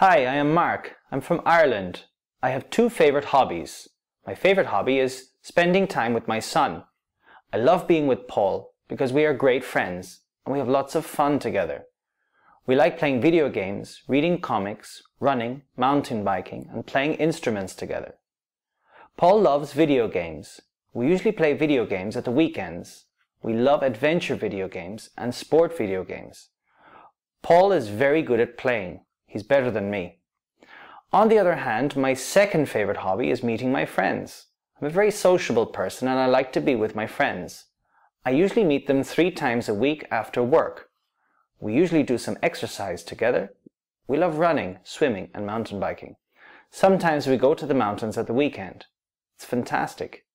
Hi, I am Mark. I'm from Ireland. I have two favorite hobbies. My favorite hobby is spending time with my son. I love being with Paul because we are great friends and we have lots of fun together. We like playing video games, reading comics, running, mountain biking, and playing instruments together. Paul loves video games. We usually play video games at the weekends. We love adventure video games and sport video games. Paul is very good at playing. He's better than me. On the other hand, my second favorite hobby is meeting my friends. I'm a very sociable person and I like to be with my friends. I usually meet them three times a week after work. We usually do some exercise together. We love running, swimming and mountain biking. Sometimes we go to the mountains at the weekend. It's fantastic.